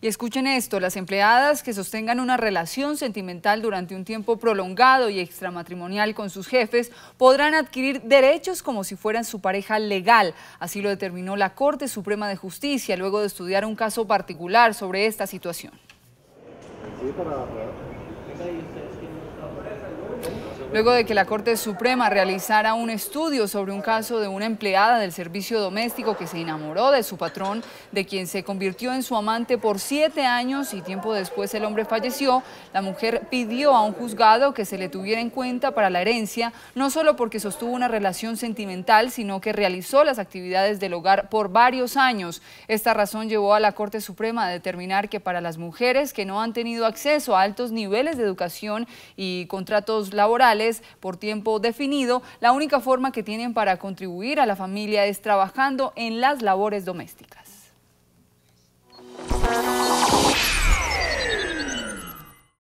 Y escuchen esto, las empleadas que sostengan una relación sentimental durante un tiempo prolongado y extramatrimonial con sus jefes podrán adquirir derechos como si fueran su pareja legal. Así lo determinó la Corte Suprema de Justicia luego de estudiar un caso particular sobre esta situación luego de que la Corte Suprema realizara un estudio sobre un caso de una empleada del servicio doméstico que se enamoró de su patrón, de quien se convirtió en su amante por siete años y tiempo después el hombre falleció, la mujer pidió a un juzgado que se le tuviera en cuenta para la herencia, no solo porque sostuvo una relación sentimental, sino que realizó las actividades del hogar por varios años. Esta razón llevó a la Corte Suprema a determinar que para las mujeres que no han tenido acceso a altos niveles de educación y contratos laborales, por tiempo definido, la única forma que tienen para contribuir a la familia es trabajando en las labores domésticas.